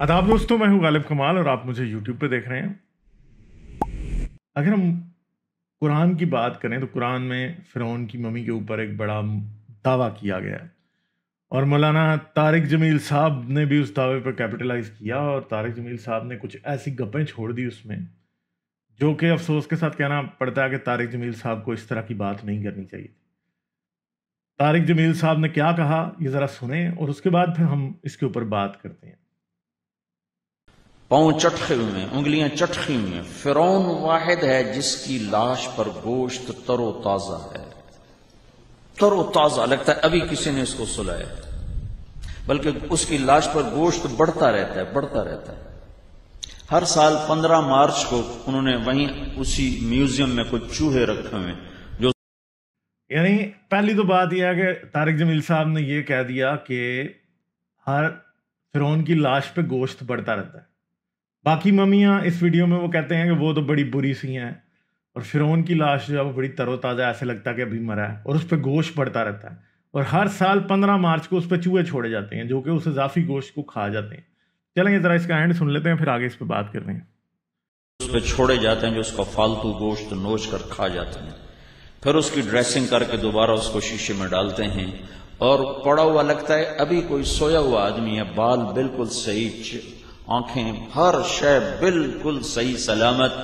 अदाब दोस्तों मैं हूं गालिब कमाल और आप मुझे यूट्यूब पे देख रहे हैं अगर हम कुरान की बात करें तो कुरान में फ़िरौन की मम्मी के ऊपर एक बड़ा दावा किया गया और मौलाना तारिक जमील साहब ने भी उस दावे पर कैपिटलाइज़ किया और तारिक जमील साहब ने कुछ ऐसी गप्पें छोड़ दी उसमें जो कि अफसोस के साथ कहना पड़ता है कि तारिक जमील साहब को इस तरह की बात नहीं करनी चाहिए तारिक जमील साहब ने क्या कहा ये ज़रा सुने और उसके बाद फिर हम इसके ऊपर बात करते हैं पांव चटखे हुए उंगलियां चटखी हुई हैं फिरौन वाहिद है जिसकी लाश पर गोश्त तरोताज़ा है तरोताज़ा लगता है अभी किसी ने इसको सुलाया बल्कि उसकी लाश पर गोश्त बढ़ता रहता है बढ़ता रहता है हर साल 15 मार्च को उन्होंने वहीं उसी म्यूजियम में कुछ चूहे रखे हुए जो यानी पहली तो बात यह है कि तारिक जमील साहब ने यह कह दिया कि हर फिरौन की लाश पे गोश्त बढ़ता रहता है बाकी मम्मिया इस वीडियो में वो कहते हैं कि वो तो बड़ी बुरी सी हैं और फिरौन की लाश जो है वो बड़ी तरोताज़ा ऐसे लगता है कि अभी मरा है और उस पर गोश्त पड़ता रहता है और हर साल पंद्रह मार्च को उस पर चूहे छोड़े जाते हैं जो कि उस इजाफी गोश्त को खा जाते हैं चलेंगे ज़रा इसका एंड सुन लेते हैं फिर आगे इस पर बात करते हैं उस पर छोड़े जाते हैं जो उसका फालतू गोश्त नोच कर खा जाते हैं फिर उसकी ड्रेसिंग करके दोबारा उसको शीशे में डालते हैं और पड़ा हुआ लगता है अभी कोई सोया हुआ आदमी है बाल बिल्कुल सही आंखें हर शय बिल्कुल सही सलामत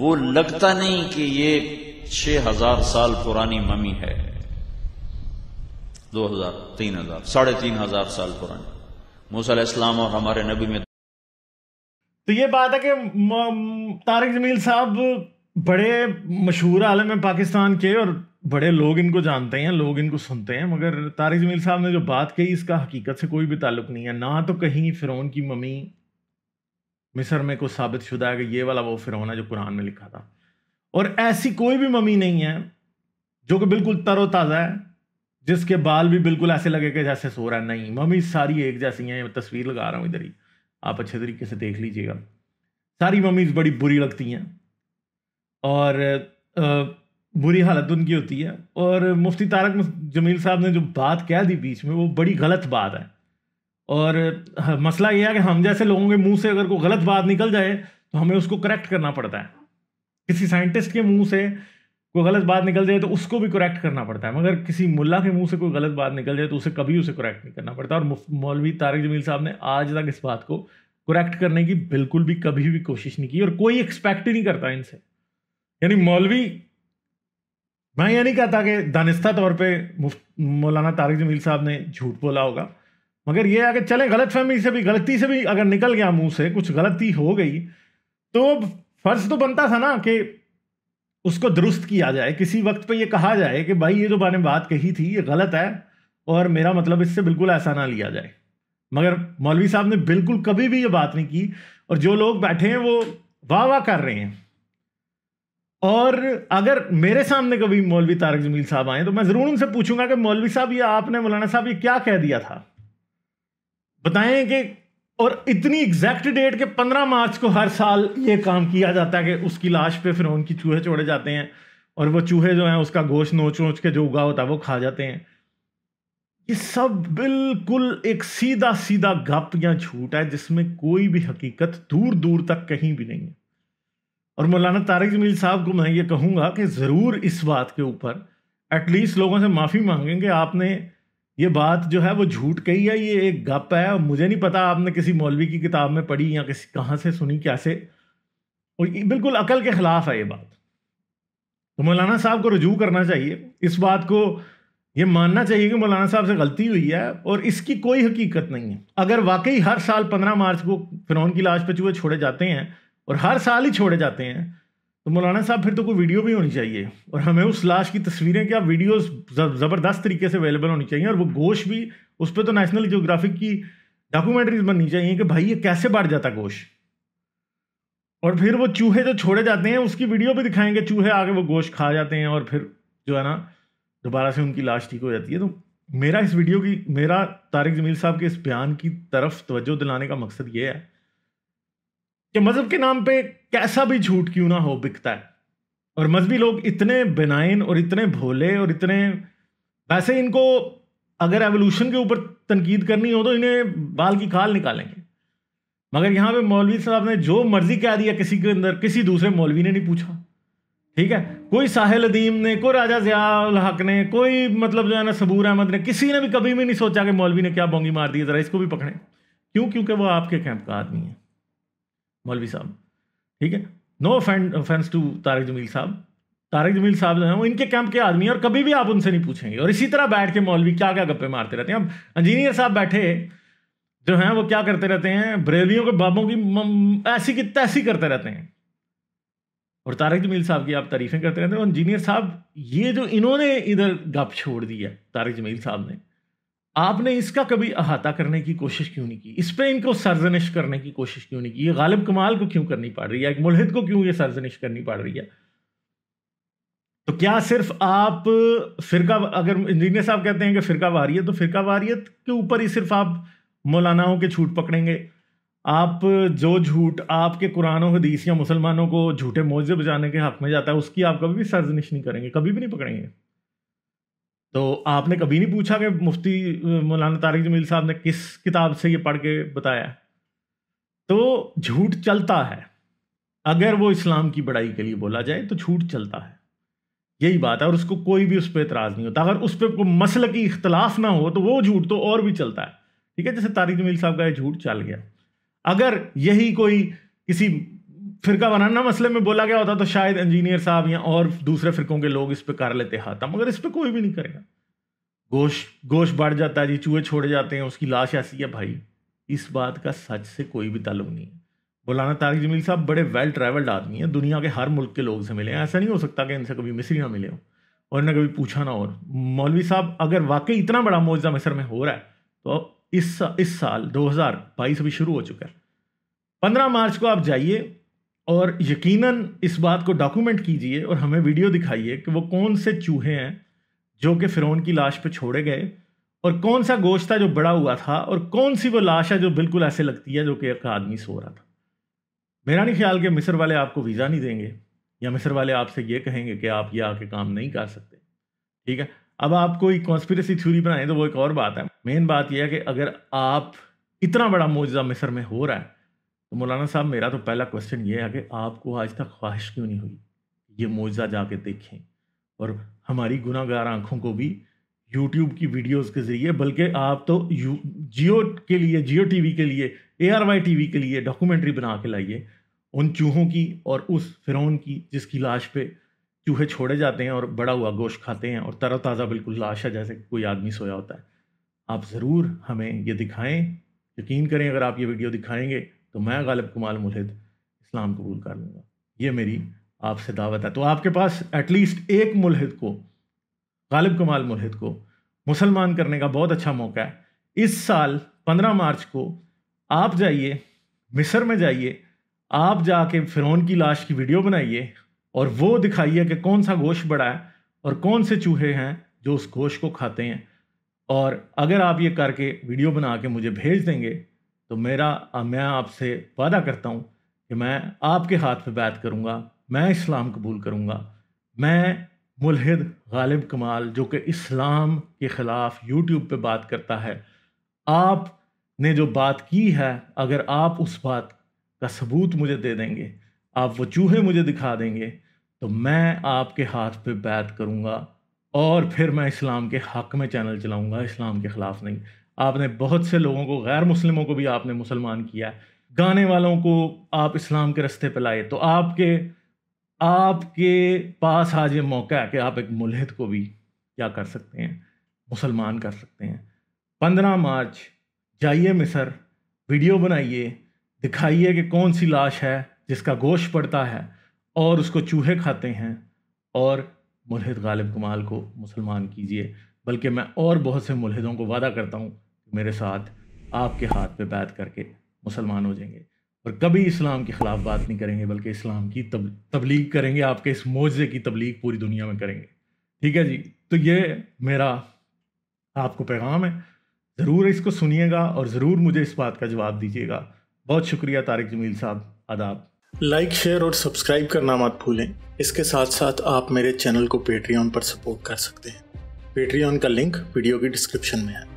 वो लगता नहीं कि ये छह हजार साल पुरानी ममी है दो हजार तीन हजार साढ़े तीन हजार साल पुरानी मूसा इस्लाम और हमारे नबी में तो ये बात है कि तारिक जमील साहब बड़े मशहूर आलम है पाकिस्तान के और बड़े लोग इनको जानते हैं लोग इनको सुनते हैं मगर तारिक जमील साहब ने जो बात कही इसका हकीकत से कोई भी ताल्लुक नहीं है ना तो कहीं फ़िरौन की मम्मी मिस्र में कुछ साबित शुदा है कि ये वाला वो फिर होना जो कुरान में लिखा था और ऐसी कोई भी मम्मी नहीं है जो कि बिल्कुल तरोताज़ा है जिसके बाल भी बिल्कुल ऐसे लगे कि जैसे सो रहा है नहीं मम्मी सारी एक जैसी हैं तस्वीर लगा रहा हूँ इधर ही आप अच्छे तरीके से देख लीजिएगा सारी मम्मीज़ बड़ी बुरी लगती हैं और आ, बुरी हालत उनकी होती है और मुफ्ती तारक जमील साहब ने जो बात कह दी बीच में वो बड़ी गलत बात है और मसला यह है कि हम जैसे लोगों के मुंह से अगर कोई गलत बात निकल जाए तो हमें उसको करेक्ट करना पड़ता है किसी साइंटिस्ट के मुंह से कोई गलत बात निकल जाए तो उसको भी करेक्ट करना पड़ता है मगर किसी मुल्ला के मुंह से कोई गलत बात निकल जाए तो उसे कभी उसे करेक्ट नहीं करना पड़ता और मौलवी तारिक जमील साहब ने आज तक इस बात को करेक्ट करने की बिल्कुल भी कभी भी कोशिश नहीं की और कोई एक्सपेक्ट ही नहीं करता इनसे यानी मौलवी मैं ये नहीं कहता कि दानिस्ता तौर पर मौलाना तारिक जमील साहब ने झूठ बोला होगा मगर ये अगर चले गलत फहमी से भी गलती से भी अगर निकल गया मुंह से कुछ गलती हो गई तो फर्ज तो बनता था ना कि उसको दुरुस्त किया जाए किसी वक्त पे ये कहा जाए कि भाई ये जो मैंने बात कही थी ये गलत है और मेरा मतलब इससे बिल्कुल ऐसा ना लिया जाए मगर मौलवी साहब ने बिल्कुल कभी भी ये बात नहीं की और जो लोग बैठे हैं वो वाह वाह कर रहे हैं और अगर मेरे सामने कभी मौलवी तारक जमील साहब आए तो मैं ज़रूर उनसे पूछूंगा कि मौलवी साहब ये आपने मौलाना साहब ये क्या कह दिया था बताएं कि और इतनी एग्जैक्ट डेट के पंद्रह मार्च को हर साल ये काम किया जाता है कि उसकी लाश पे फिर उनकी चूहे छोड़े जाते हैं और वो चूहे जो हैं उसका गोश्त नोच नोच के जो उगा होता है वो खा जाते हैं ये सब बिल्कुल एक सीधा सीधा गप या झूठ है जिसमें कोई भी हकीकत दूर दूर तक कहीं भी नहीं है और मौलाना तारिक जमील साहब को मैं ये कहूँगा कि ज़रूर इस बात के ऊपर एटलीस्ट लोगों से माफ़ी मांगेंगे आपने ये बात जो है वो झूठ कही है ये एक गप है मुझे नहीं पता आपने किसी मौलवी की किताब में पढ़ी या किसी कहाँ से सुनी कैसे और बिल्कुल अकल के ख़िलाफ़ है ये बात तो मौलाना साहब को रजू करना चाहिए इस बात को ये मानना चाहिए कि मौलाना साहब से गलती हुई है और इसकी कोई हकीकत नहीं है अगर वाकई हर साल पंद्रह मार्च को फिरौन की लाश पर चूहे छोड़े जाते हैं और हर साल ही छोड़े जाते हैं तो मौलाना साहब फिर तो कोई वीडियो भी होनी चाहिए और हमें उस लाश की तस्वीरें क्या वीडियोस ज़बरदस्त तरीके से अवेलेबल होनी चाहिए और वो गोश भी उस पर तो नेशनल जियोग्राफिक की डॉक्यूमेंट्रीज बननी चाहिए कि भाई ये कैसे बांट जाता गोश और फिर वो चूहे जो छोड़े जाते हैं उसकी वीडियो भी दिखाएंगे चूहे आगे वो गोश खा जाते हैं और फिर जो है ना दोबारा से उनकी लाश ठीक हो जाती है तो मेरा इस वीडियो की मेरा तारिक जमील साहब के इस बयान की तरफ तवज्जो दिलाने का मकसद ये है कि मज़हब के नाम पे कैसा भी झूठ क्यों ना हो बिकता है और मजहबी लोग इतने बेनाइन और इतने भोले और इतने वैसे इनको अगर एवोल्यूशन के ऊपर तनकीद करनी हो तो इन्हें बाल की खाल निकालेंगे मगर यहाँ पे मौलवी साहब ने जो मर्जी कह दिया किसी के अंदर किसी दूसरे मौलवी ने नहीं पूछा ठीक है कोई साहिल अदीम ने कोई राजा जयाल हक ने कोई मतलब जो है ना सबूर अहमद ने किसी ने भी कभी भी नहीं सोचा कि मौलवी ने क्या बोंगी मार दी ज़रा इसको भी पकड़े क्यों क्योंकि वो आपके कैंप का आदमी है मौलवी साहब ठीक है no offence to Tariq Jameel साहब तारक जमील साहब जो है वो इनके कैंप के आदमी हैं और कभी भी आप उनसे नहीं पूछेंगे और इसी तरह बैठ के मौलवी क्या क्या गप्पे मारते रहते हैं अब इंजीनियर साहब बैठे जो हैं वो क्या करते रहते हैं बरेलियों के बाबों की ऐसी की तैसी करते रहते हैं और तारक जमील साहब की आप तारीफें करते रहते हैं और इंजीनियर साहब ये जो इन्होंने इधर गप छोड़ दी है तारक जमील साहब ने आपने इसका कभी अहाता करने की कोशिश क्यों नहीं की इस पर इनको सरजनिश करने की कोशिश क्यों नहीं की ये गालिब कमाल को क्यों करनी पड़ रही है एक मुलहिद को क्यों ये सरजनिश करनी पड़ रही है तो क्या सिर्फ आप फिरका अगर इंजीनियर साहब कहते हैं कि फिरका वारियत तो फिरका वारियत के ऊपर ही सिर्फ आप मौलानाओं के झूठ पकड़ेंगे आप जो झूठ आपके कुरानों हदीस या मुसलमानों को झूठे मोजे बजाने के हक में जाता है उसकी आप कभी भी सरजनिश नहीं करेंगे कभी भी नहीं पकड़ेंगे तो आपने कभी नहीं पूछा कि मुफ्ती मौलाना तारिक जमील साहब ने किस किताब से ये पढ़ के बताया तो झूठ चलता है अगर वो इस्लाम की बड़ाई के लिए बोला जाए तो झूठ चलता है यही बात है और उसको कोई भी उस पर एतराज़ नहीं होता अगर उस पर कोई मसल की इख्तलाफ ना हो तो वो झूठ तो और भी चलता है ठीक है जैसे तारिक जमील साहब का झूठ चल गया अगर यही कोई किसी फिरका बनाना मसले में बोला गया होता तो शायद इंजीनियर साहब या और दूसरे फिरकों के लोग इस पर कर लेते हाथा मगर इस पर कोई भी नहीं करेगा गोश गोश बढ़ जाता है जी चूहे छोड़े जाते हैं उसकी लाश ऐसी है भाई इस बात का सच से कोई भी ताल्लुक नहीं है मौलाना तारिक जमील साहब बड़े वेल ट्रैवल्ड आदमी हैं दुनिया के हर मुल्क के लोग से मिले हैं ऐसा नहीं हो सकता कि इनसे कभी मिस्री ना मिले हो और इन्हें कभी पूछा ना और मौलवी साहब अगर वाकई इतना बड़ा मुआवजा मिसर में हो रहा है तो इस इस साल 2022 अभी शुरू हो चुका है 15 मार्च को आप जाइए और यकीनन इस बात को डॉक्यूमेंट कीजिए और हमें वीडियो दिखाइए कि वो कौन से चूहे हैं जो कि फ़िरौन की लाश पे छोड़े गए और कौन सा गोश्त था जो बड़ा हुआ था और कौन सी वो लाश है जो बिल्कुल ऐसे लगती है जो कि एक आदमी सो रहा था मेरा नहीं ख्याल कि मिस्र वाले आपको वीज़ा नहीं देंगे या मिस्र वाले आपसे ये कहेंगे कि आप ये आके काम नहीं कर सकते ठीक है अब आप कोई कॉन्स्पिरसी थ्योरी बनाएं तो वो एक और बात है मेन बात यह है कि अगर आप इतना बड़ा मुआवजा मिस्र में हो रहा है तो मौलाना साहब मेरा तो पहला क्वेश्चन ये है कि आपको आज तक ख्वाहिश क्यों नहीं हुई ये जा जाके देखें और हमारी गुनागार आँखों को भी यूट्यूब की वीडियोज़ के ज़रिए बल्कि आप तो यू जियो के लिए जियो वी के लिए ए आर वाई टी के लिए डॉक्यूमेंट्री बना के लाइए उन चूहों की और उस फिरौन की जिसकी लाश पे चूहे छोड़े जाते हैं और बड़ा हुआ गोश्त खाते हैं और तरोताज़ा बिल्कुल लाश है जैसे कोई आदमी सोया होता है आप ज़रूर हमें ये दिखाएं यकीन करें अगर आप ये वीडियो दिखाएंगे तो मैं गालिब कमाल मुलहिद इस्लाम कबूल कर लूँगा ये मेरी आपसे दावत है तो आपके पास एटलीस्ट एक मुलहद को गालिब कमाल मुलहद को मुसलमान करने का बहुत अच्छा मौका है इस साल पंद्रह मार्च को आप जाइए मिस्र में जाइए आप जाके फ़िरौन की लाश की वीडियो बनाइए और वो दिखाइए कि कौन सा गोश्त बड़ा है और कौन से चूहे हैं जो उस गोश्त को खाते हैं और अगर आप ये करके वीडियो बना के मुझे भेज देंगे तो मेरा मैं आपसे वादा करता हूँ कि मैं आपके हाथ पे बैत करूँगा मैं इस्लाम कबूल करूँगा मैं मुलहद गालिब कमाल जो कि इस्लाम के ख़िलाफ़ यूट्यूब पे बात करता है आप ने जो बात की है अगर आप उस बात का सबूत मुझे दे देंगे आप वो चूहे मुझे दिखा देंगे तो मैं आपके हाथ पे बैत करूँगा और फिर मैं इस्लाम के हक में चैनल चलाऊँगा इस्लाम के ख़िलाफ़ नहीं आपने बहुत से लोगों को गैर मुस्लिमों को भी आपने मुसलमान किया गाने वालों को आप इस्लाम के रस्ते पर लाए तो आपके आपके पास आज ये मौका है कि आप एक मुलहद को भी क्या कर सकते हैं मुसलमान कर सकते हैं पंद्रह मार्च जाइए मिसर वीडियो बनाइए दिखाइए कि कौन सी लाश है जिसका गोश पड़ता है और उसको चूहे खाते हैं और मुलहद गालिब कमाल को मुसलमान कीजिए बल्कि मैं और बहुत से मुलहदों को वादा करता हूँ मेरे साथ आपके हाथ पे बैत करके मुसलमान हो जाएंगे और कभी इस्लाम के ख़िलाफ़ बात नहीं करेंगे बल्कि इस्लाम की तब तबलीग करेंगे आपके इस मोजे की तबलीग पूरी दुनिया में करेंगे ठीक है जी तो ये मेरा आपको पैगाम है ज़रूर इसको सुनिएगा और ज़रूर मुझे इस बात का जवाब दीजिएगा बहुत शुक्रिया तारिक जमील साहब आदाब लाइक शेयर और सब्सक्राइब करना मत भूलें इसके साथ साथ आप मेरे चैनल को पेट्रियन पर सपोर्ट कर सकते हैं पेट्रियन का लिंक वीडियो की डिस्क्रिप्शन में है